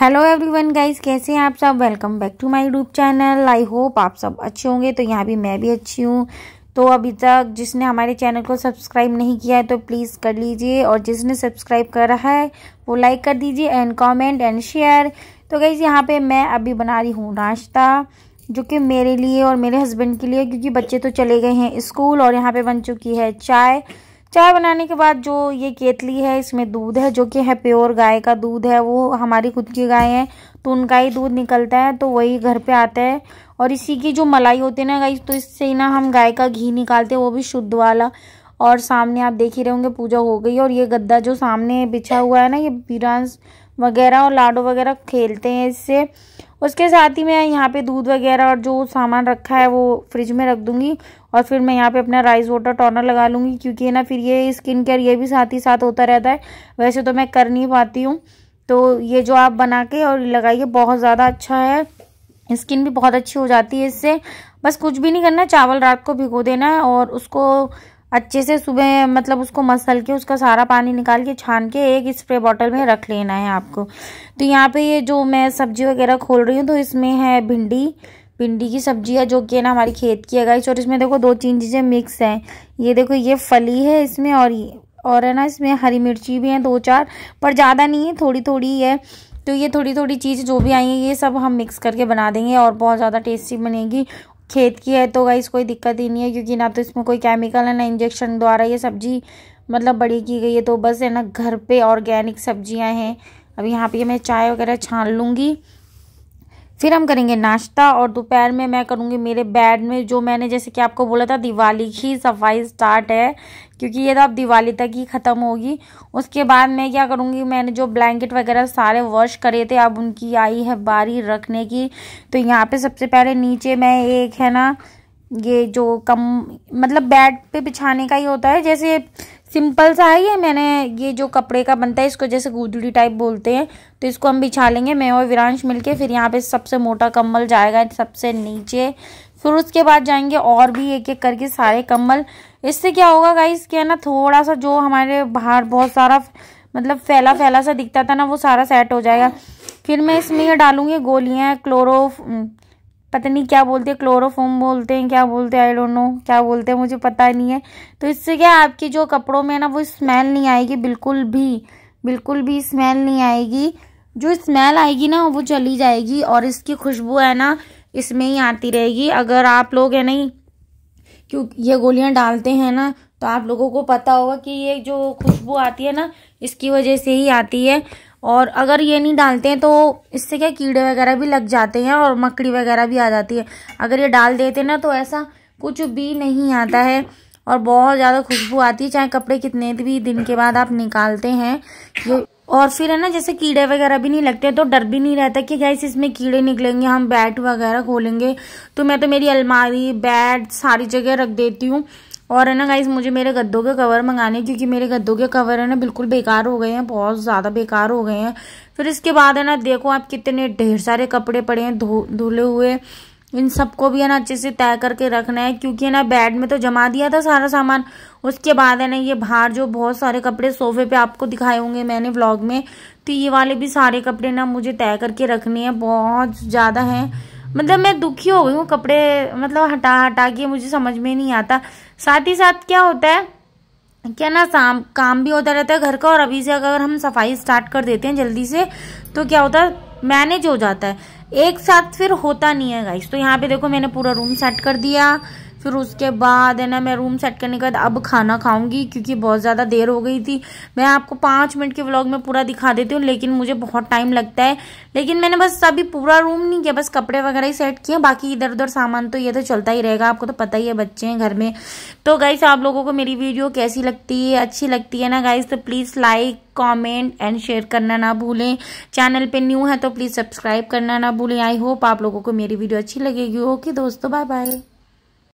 hello everyone guys कैसे हैं आप सब welcome back to my YouTube channel I hope आप सब अच्छे होंगे तो यहाँ भी मैं भी अच्छी हूँ तो अभी तक जिसने हमारे चैनल को सब्सक्राइब नहीं किया है तो प्लीज़ कर लीजिए और जिसने सब्सक्राइब कर रहा है वो लाइक कर दीजिए एंड कमेंट एंड शेयर तो गाइज़ यहाँ पे मैं अभी बना रही हूँ नाश्ता जो कि मेरे लिए और मेरे हस्बैंड के लिए क्योंकि बच्चे तो चले गए हैं स्कूल और यहाँ पर बन चुकी है चाय चाय बनाने के बाद जो ये केतली है इसमें दूध है जो कि है प्योर गाय का दूध है वो हमारी खुद की गाय है तो उनका ही दूध निकलता है तो वही घर पे आता है और इसी की जो मलाई होती है ना गाई तो इससे ना हम गाय का घी निकालते हैं वो भी शुद्ध वाला और सामने आप देख ही रहे होंगे पूजा हो गई और ये गद्दा जो सामने बिछा हुआ है ना ये पीरांस वगैरह और लाडो वगैरह खेलते हैं इससे उसके साथ ही मैं यहाँ पे दूध वगैरह और जो सामान रखा है वो फ्रिज में रख दूँगी और फिर मैं यहाँ पे अपना राइस वाटर टॉनर लगा लूँगी क्योंकि है ना फिर ये स्किन केयर ये भी साथ ही साथ होता रहता है वैसे तो मैं कर नहीं पाती हूँ तो ये जो आप बना के और लगाइए बहुत ज़्यादा अच्छा है स्किन भी बहुत अच्छी हो जाती है इससे बस कुछ भी नहीं करना चावल रात को भिगो देना है और उसको अच्छे से सुबह मतलब उसको मसल के उसका सारा पानी निकाल के छान के एक स्प्रे बॉटल में रख लेना है आपको तो यहाँ पे ये जो मैं सब्जी वगैरह खोल रही हूँ तो इसमें है भिंडी भिंडी की सब्जी है जो कि है ना हमारी खेत की है और इसमें देखो दो तीन चीज़ें मिक्स हैं ये देखो ये फली है इसमें और ये और है ना इसमें हरी मिर्ची भी है दो चार पर ज़्यादा नहीं है थोड़ी थोड़ी है तो ये थोड़ी थोड़ी चीज़ जो भी आई है ये सब हम मिक्स करके बना देंगे और बहुत ज़्यादा टेस्टी बनेगी खेत की है तो गाइस कोई दिक्कत ही नहीं है क्योंकि ना तो इसमें कोई केमिकल है ना इंजेक्शन द्वारा ये सब्जी मतलब बड़ी की गई है तो बस है ना घर पे ऑर्गेनिक सब्जियां हैं अब यहाँ पे मैं चाय वगैरह छान लूँगी फिर हम करेंगे नाश्ता और दोपहर में मैं करूँगी मेरे बेड में जो मैंने जैसे कि आपको बोला था दिवाली की सफाई स्टार्ट है क्योंकि ये तो अब दिवाली तक ही ख़त्म होगी उसके बाद मैं क्या करूँगी मैंने जो ब्लैंकेट वगैरह सारे वॉश करे थे अब उनकी आई है बारी रखने की तो यहाँ पे सबसे पहले नीचे मैं एक है ना ये जो कम मतलब बेड पे बिछाने का ही होता है जैसे सिंपल सा है ये मैंने ये जो कपड़े का बनता है इसको जैसे गुदड़ी टाइप बोलते हैं तो इसको हम बिछा लेंगे मैं और विरांश मिलके फिर यहाँ पे सबसे मोटा कम्बल जाएगा सबसे नीचे फिर उसके बाद जाएंगे और भी एक एक करके सारे कम्बल इससे क्या होगा गाइस क्या ना थोड़ा सा जो हमारे बाहर बहुत सारा मतलब फैला फैला सा दिखता था ना वो सारा सेट हो जाएगा फिर मैं इसमें डालूंगी गोलियाँ क्लोरो पता नहीं क्या बोलते हैं क्लोरोफोम बोलते हैं क्या बोलते हैं आई डोंट नो क्या बोलते हैं मुझे पता नहीं है तो इससे क्या आपके जो कपड़ों में है ना वो स्मेल नहीं आएगी बिल्कुल भी बिल्कुल भी स्मेल नहीं आएगी जो स्मेल आएगी ना वो चली जाएगी और इसकी खुशबू है ना इसमें ही आती रहेगी अगर आप लोग है नहीं क्योंकि ये गोलियां डालते हैं ना तो आप लोगों को पता होगा कि ये जो खुशबू आती है ना इसकी वजह से ही आती है और अगर ये नहीं डालते हैं तो इससे क्या कीड़े वगैरह भी लग जाते हैं और मकड़ी वगैरह भी आ जाती है अगर ये डाल देते ना तो ऐसा कुछ भी नहीं आता है और बहुत ज़्यादा खुशबू आती है चाहे कपड़े कितने भी दिन के बाद आप निकालते हैं ये और फिर है ना जैसे कीड़े वगैरह भी नहीं लगते तो डर भी नहीं रहता कि गैस इसमें कीड़े निकलेंगे हम बैट वगैरह खोलेंगे तो मैं तो मेरी अलमारी बैट सारी जगह रख देती हूँ और है ना गाइस मुझे मेरे गद्दों के कवर मंगाने क्योंकि मेरे गद्दों के कवर है ना बिल्कुल बेकार हो गए हैं बहुत ज़्यादा बेकार हो गए हैं फिर इसके बाद है ना देखो आप कितने ढेर सारे कपड़े पड़े हैं धो धुले हुए इन सबको भी है ना अच्छे से तय करके रखना है क्योंकि है ना बेड में तो जमा दिया था सारा सामान उसके बाद है ना ये बाहर जो बहुत सारे कपड़े सोफे पे आपको दिखाए होंगे मैंने व्लॉग में तो ये वाले भी सारे कपड़े ना मुझे तय करके रखने हैं बहुत ज़्यादा हैं मतलब मैं दुखी हो गई हूँ कपड़े मतलब हटा हटा के मुझे समझ में नहीं आता साथ ही साथ क्या होता है क्या ना शाम काम भी होता रहता है घर का और अभी से अगर हम सफाई स्टार्ट कर देते हैं जल्दी से तो क्या होता है मैनेज हो जाता है एक साथ फिर होता नहीं है गाइस तो यहाँ पे देखो मैंने पूरा रूम सेट कर दिया फिर उसके बाद है ना मैं रूम सेट करने के बाद अब खाना खाऊंगी क्योंकि बहुत ज़्यादा देर हो गई थी मैं आपको पाँच मिनट के व्लॉग में पूरा दिखा देती हूँ लेकिन मुझे बहुत टाइम लगता है लेकिन मैंने बस अभी पूरा रूम नहीं किया बस कपड़े वगैरह ही सेट किए बाकी इधर उधर सामान तो ये तो चलता ही रहेगा आपको तो पता ही है बच्चे हैं घर में तो गाइस आप लोगों को मेरी वीडियो कैसी लगती है अच्छी लगती है ना गाइस तो please like comment and share करना ना भूलें चैनल पे न्यू है तो प्लीज़ सब्सक्राइब करना ना भूलें आई होप आप लोगों को मेरी वीडियो अच्छी लगेगी ओके दोस्तों बाय बाय